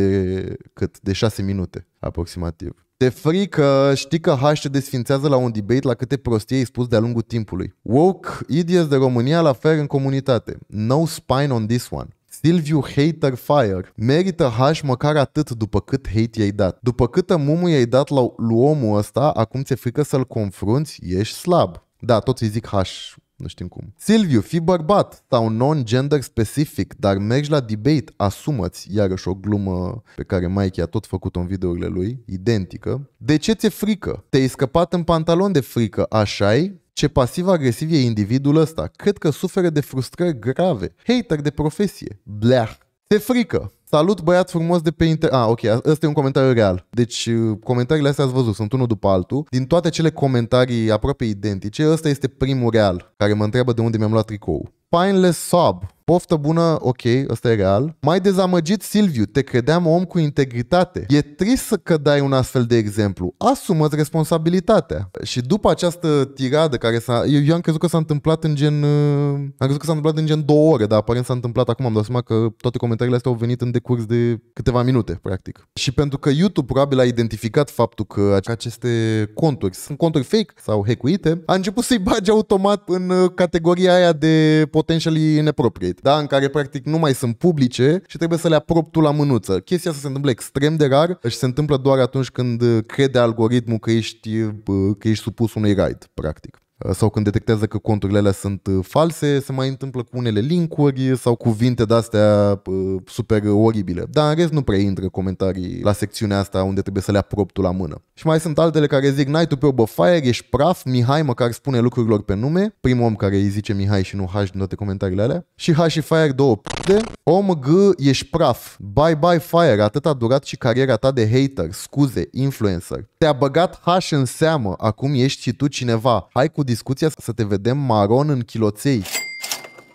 cât? De 6 minute aproximativ. Te frică, știi că H se desfințează la un debate la câte prostii ai spus de-a lungul timpului. Woke idiots de România la fel în comunitate. No spine on this one. Silviu Hater Fire. Merită Haș măcar atât după cât hate i-ai dat. După câtă mumu i-ai dat la, omul ăsta, acum ți-e frică să-l confrunți, ești slab. Da, toți îi zic Haș nu știm cum. Silviu, fi bărbat sau non-gender specific, dar mergi la debate, asumați iarăși o glumă pe care Mikey a tot făcut-o în videourile lui, identică. De ce ți-e frică? Te-ai scăpat în pantalon de frică, așa -i? Ce pasiv-agresiv e individul ăsta. Cred că suferă de frustrări grave. Hater de profesie. Bleah. Te frică. Salut băiat frumos de pe inter... Ah, ok, ăsta e un comentariu real. Deci uh, comentariile astea ați văzut, sunt unul după altul. Din toate cele comentarii aproape identice, ăsta este primul real, care mă întreabă de unde mi-am luat tricou. Pineless Sob Poftă bună, ok, ăsta e real. Mai dezamăgit Silviu, te credeam om cu integritate. E trist că dai un astfel de exemplu. Asumă-ți responsabilitatea. Și după această tiradă care s-a... Eu, eu am crezut că s-a întâmplat în gen... Uh, am crezut că s-a întâmplat în gen două ore, dar aparent s-a întâmplat acum. Am dat seama că toate comentariile astea au venit în decurs de câteva minute, practic. Și pentru că YouTube probabil a identificat faptul că aceste conturi sunt conturi fake sau hackuite, a început să-i bage automat în uh, categoria aia de potentially inappropriate credit, da? în care practic nu mai sunt publice și trebuie să le aprop tu la mânuță. Chestia asta se întâmplă extrem de rar și se întâmplă doar atunci când uh, crede algoritmul că ești, uh, că ești supus unui raid, practic. Uh, sau când detectează că conturile alea sunt uh, false, se mai întâmplă cu unele linkuri sau cuvinte de-astea uh, super oribile. Dar în rest nu prea intră comentarii la secțiunea asta unde trebuie să le aprob tu la mână. Și mai sunt altele care zic, n-ai tu pe obă fire, ești praf, Mihai măcar spune lucrurilor pe nume, primul om care îi zice Mihai și nu H din toate comentariile alea, și H și fire două p***de, om G, ești praf, bye bye fire, atât a durat și cariera ta de hater, scuze, influencer. Te-a băgat H în seamă, acum ești și tu cineva, hai cu discuția să te vedem maron în chiloței.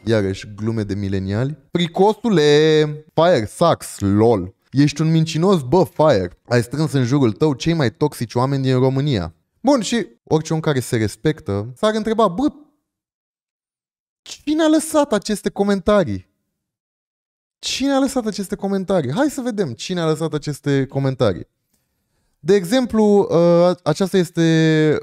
Iarăși glume de mileniali. pricostule, fire sucks, lol. Ești un mincinos, bă, fire. Ai strâns în jurul tău cei mai toxici oameni din România. Bun, și orice om care se respectă s-ar întreba, bă, cine a lăsat aceste comentarii? Cine a lăsat aceste comentarii? Hai să vedem cine a lăsat aceste comentarii. De exemplu, uh, aceasta este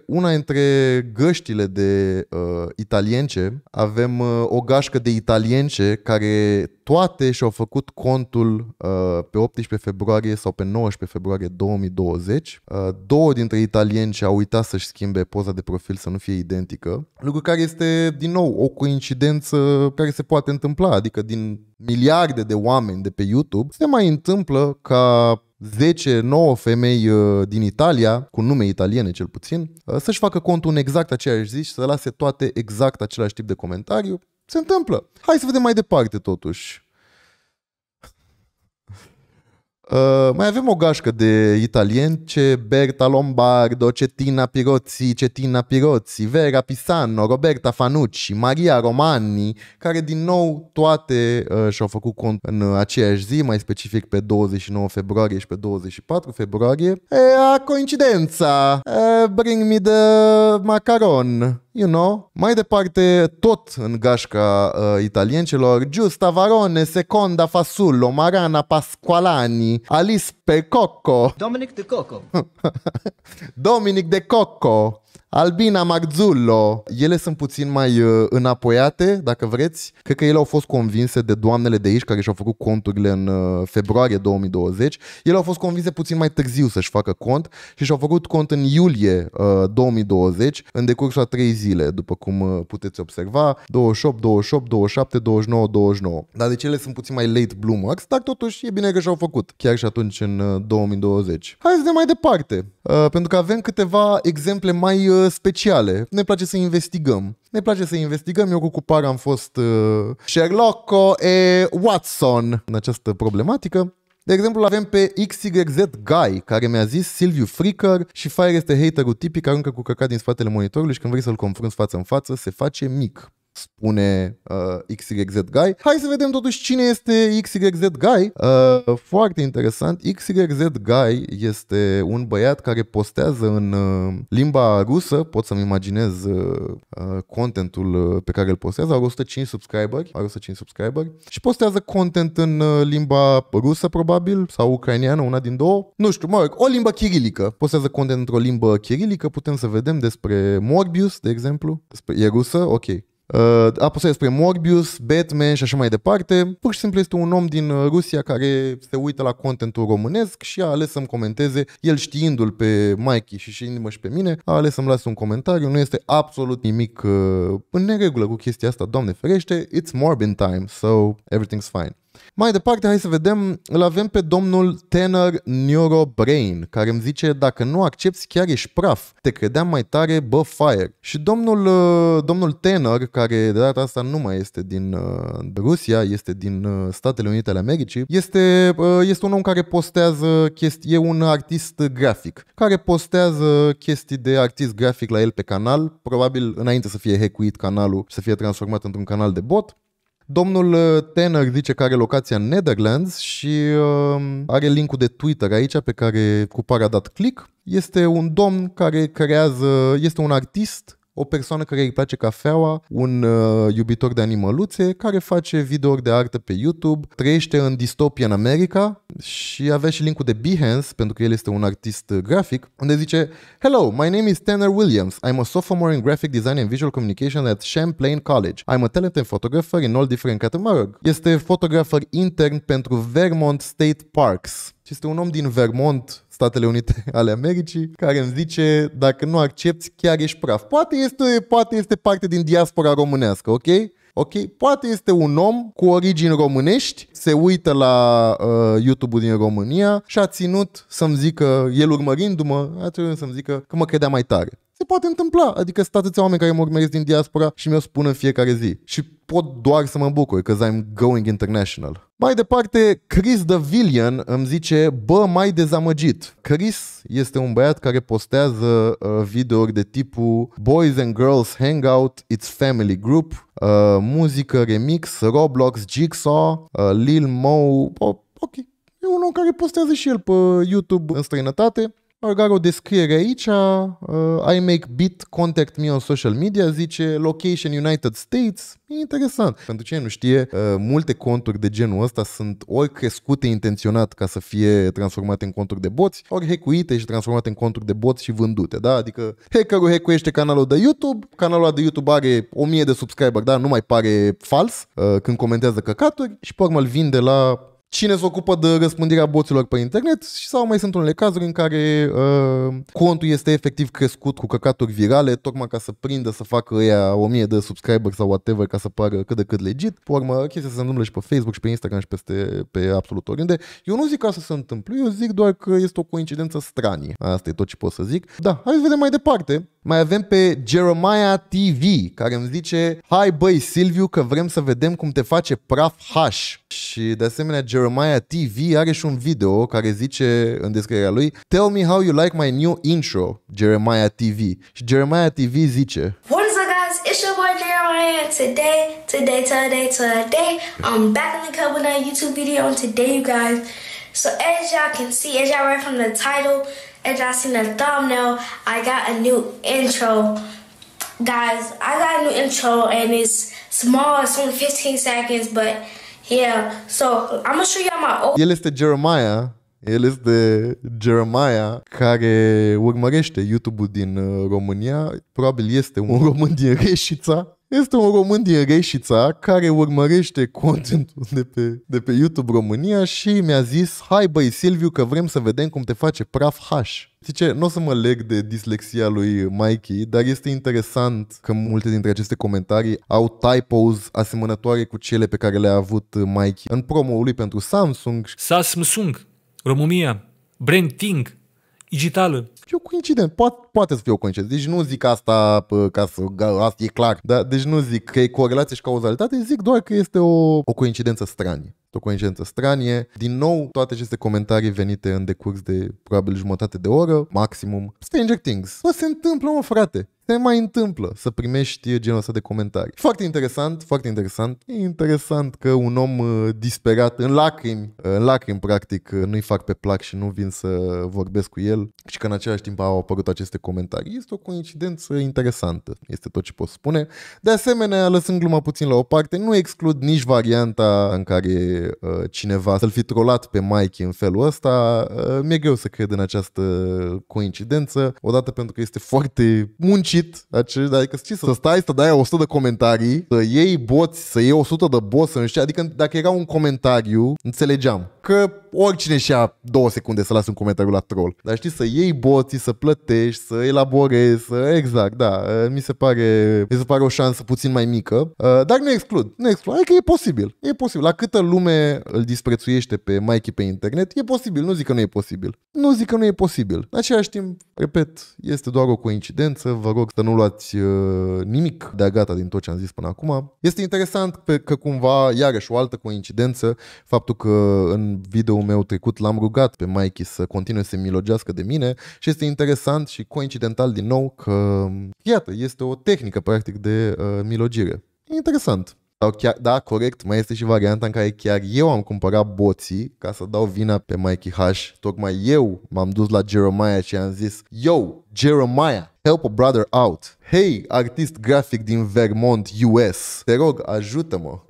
una dintre găștile de uh, italience. Avem uh, o gașcă de italience care toate și-au făcut contul uh, pe 18 februarie sau pe 19 februarie 2020. Uh, două dintre italience au uitat să-și schimbe poza de profil să nu fie identică, lucru care este, din nou, o coincidență care se poate întâmpla, adică din miliarde de oameni de pe YouTube, se mai întâmplă ca 10, 9 femei uh, din Italia, cu nume italiene cel puțin, uh, să-și facă contul în exact aceeași zi și să lase toate exact același tip de comentariu. Se întâmplă. Hai să vedem mai departe totuși. Uh, mai avem o gașcă de italieni ce Berta Lombardo, Cetina Piroți, Cetina Piroți, Vera Pisano, Roberta Fanucci, Maria Romani, care din nou toate uh, și-au făcut cont în aceeași zi, mai specific pe 29 februarie și pe 24 februarie. E a coincidența! Uh, bring me the macaron! you know. Mai departe, tot în gașca uh, italiencilor, Giusta Varone, Seconda Fasullo, Marana Pasqualani, Alice Pecocco. Dominic de Coco. Dominic de Coco. Albina Magzullo, ele sunt puțin mai uh, înapoiate, dacă vreți. Cred că ele au fost convinse de doamnele de aici, care și-au făcut conturile în uh, februarie 2020. Ele au fost convinse puțin mai târziu să-și facă cont și și-au făcut cont în iulie uh, 2020, în decursul a trei zile, după cum uh, puteți observa. 28, 28, 27, 29, 29. Dar deci ele sunt puțin mai late bloomers, dar totuși e bine că și-au făcut, chiar și atunci în uh, 2020. Hai să ne mai departe, uh, pentru că avem câteva exemple mai uh, Uh, speciale. Ne place să investigăm. Ne place să investigăm. Eu cu Cupar am fost uh, Sherlock e Watson în această problematică. De exemplu, avem pe XYZ Guy, care mi-a zis Silviu Fricker și Fire este haterul tipic, aruncă cu căcat din spatele monitorului și când vrei să-l confrunți față în față, se face mic spune uh, XYZ Guy. Hai să vedem totuși cine este XYZ Guy. Uh, foarte interesant, XYZ Guy este un băiat care postează în uh, limba rusă, pot să-mi imaginez uh, uh contentul uh, pe care îl postează, are 105 subscriberi, are 105 subscriberi și postează content în uh, limba rusă probabil sau ucraineană, una din două. Nu știu, mă rog, o limbă chirilică. Postează content într-o limbă chirilică, putem să vedem despre Morbius, de exemplu. Despre, e rusă? Ok. Uh, apoi despre Morbius, Batman și așa mai departe. Pur și simplu este un om din uh, Rusia care se uită la contentul românesc și a ales să-mi comenteze, el știindu-l pe Mikey și și mă și pe mine, a ales să-mi lase un comentariu. Nu este absolut nimic uh, în neregulă cu chestia asta, Doamne ferește, it's Morbin time, so everything's fine. Mai departe, hai să vedem, îl avem pe domnul Tenor Neurobrain, care îmi zice, dacă nu accepti, chiar ești praf, te credeam mai tare, bă, fire. Și domnul, uh, domnul Tenor, care de data asta nu mai este din uh, Rusia, este din uh, Statele Unite ale Americii, este, este un om care postează chestii, e un artist grafic, care postează chestii de artist grafic la el pe canal, probabil înainte să fie hecuit canalul și să fie transformat într-un canal de bot Domnul uh, Tanner zice că are locația în Netherlands și uh, are linkul de Twitter aici pe care cu a dat click. Este un domn care creează, este un artist o persoană care îi place cafeaua, un uh, iubitor de animăluțe care face videouri de artă pe YouTube, trăiește în distopia în America și avea și linkul de Behance pentru că el este un artist uh, grafic, unde zice Hello, my name is Tanner Williams. I'm a sophomore in graphic design and visual communication at Champlain College. I'm a talented photographer in all different categories. Este fotografer intern pentru Vermont State Parks. Este un om din Vermont Statele Unite ale Americii, care îmi zice, dacă nu accepti, chiar ești praf. Poate este, poate este parte din diaspora românească, ok? ok? Poate este un om cu origini românești, se uită la uh, YouTube-ul din România și a ținut să-mi zică, el urmărindu-mă, a ținut să-mi zică că mă credea mai tare. Se poate întâmpla, adică sunt atâția oameni care mă urmăresc din diaspora și mi-o spun în fiecare zi. Și pot doar să mă bucur, că I'm going international. Mai departe, Chris the Villian îmi zice, bă, mai dezamăgit. Chris este un băiat care postează uh, videouri de tipul Boys and Girls Hangout, It's Family Group, uh, muzică, remix, Roblox, Jigsaw, uh, Lil Mo, oh, ok. E un om care postează și el pe YouTube în străinătate Margar o descriere aici, uh, I make bit, contact me on social media, zice location United States, e interesant. Pentru cine nu știe, uh, multe conturi de genul ăsta sunt ori crescute intenționat ca să fie transformate în conturi de boți, ori hecuite și transformate în conturi de boți și vândute, da? Adică hackerul hecuiește canalul de YouTube, canalul de YouTube are 1000 de subscriber, da? Nu mai pare fals uh, când comentează căcaturi și pe urmă îl vinde la cine se ocupă de răspândirea boților pe internet și sau mai sunt unele cazuri în care uh, contul este efectiv crescut cu căcaturi virale, tocmai ca să prindă să facă ea 1000 de subscriberi sau whatever ca să pară cât de cât legit. Pe urmă, chestia se întâmplă și pe Facebook și pe Instagram și peste, pe absolut oriunde. Eu nu zic că asta se întâmplă, eu zic doar că este o coincidență stranie. Asta e tot ce pot să zic. Da, hai să vedem mai departe. Mai avem pe Jeremiah TV, care îmi zice Hai băi Silviu că vrem să vedem cum te face praf H. Și de asemenea Jeremiah TV are și un video care zice în descrierea lui Tell me how you like my new intro, Jeremiah TV. Și Jeremiah TV zice What is up guys, it's your boy Jeremiah today, today, today, today I'm back in the cup with another YouTube video and today you guys So as y'all can see, as y'all read from the title and y'all seen the thumbnail, I got a new intro. Guys, I got a new intro and it's small, it's only 15 seconds, but yeah. So I'm gonna show y'all my old El este Jeremiah. El este Jeremiah, care urmărește YouTube-ul din uh, România. Probabil este un român din Reșița. Este un român din Reșița care urmărește contentul de pe, de pe YouTube România și mi-a zis Hai băi Silviu că vrem să vedem cum te face praf H. Zice, nu o să mă leg de dislexia lui Mikey, dar este interesant că multe dintre aceste comentarii au typos asemănătoare cu cele pe care le-a avut Mikey în promo lui pentru Samsung. Samsung, România, Branding, digitală. E o coincidență, poate, poate să fie o coincidență. Deci nu zic asta ca să, asta e clar, da? deci nu zic că e corelație și cauzalitate, zic doar că este o, o coincidență stranie o coincidență stranie. Din nou, toate aceste comentarii venite în decurs de probabil jumătate de oră, maximum. Stranger Things. Bă, se întâmplă, mă, frate se mai întâmplă să primești genul ăsta de comentarii. Foarte interesant, foarte interesant. E interesant că un om uh, disperat, în lacrimi, uh, în lacrimi practic, uh, nu-i fac pe plac și nu vin să vorbesc cu el și că în același timp au apărut aceste comentarii. Este o coincidență interesantă, este tot ce pot spune. De asemenea, lăsând gluma puțin la o parte, nu exclud nici varianta în care uh, cineva să-l fi trolat pe Mikey în felul ăsta. Uh, mi-e greu să cred în această coincidență, odată pentru că este foarte muncit cheat, acest, adică ce, să stai să dai 100 de comentarii, să iei boți, să iei 100 de boți, să nu știu, adică dacă era un comentariu, înțelegeam că oricine și-a două secunde să lasă un comentariu la troll. Dar știi, să iei boții, să plătești, să elaborezi, să... exact, da, ă, mi se pare, mi se pare o șansă puțin mai mică, ă, dar nu exclud, nu exclud, adică e posibil, e posibil. La câtă lume îl disprețuiește pe Mikey pe internet, e posibil, nu zic că nu e posibil. Nu zic că nu e posibil. În același timp, repet, este doar o coincidență, vă rog rog să nu luați uh, nimic de gata din tot ce am zis până acum. Este interesant pe că cumva, iarăși o altă coincidență, faptul că în videoul meu trecut l-am rugat pe Mikey să continue să milogească de mine și este interesant și coincidental din nou că, iată, este o tehnică practic de uh, milogire. interesant. Sau chiar, da, corect, mai este și varianta în care chiar eu am cumpărat boții ca să dau vina pe Mikey H. Tocmai eu m-am dus la Jeremiah și am zis, yo, Jeremiah, help a brother out. Hey, artist grafic din Vermont, US, te rog, ajută-mă.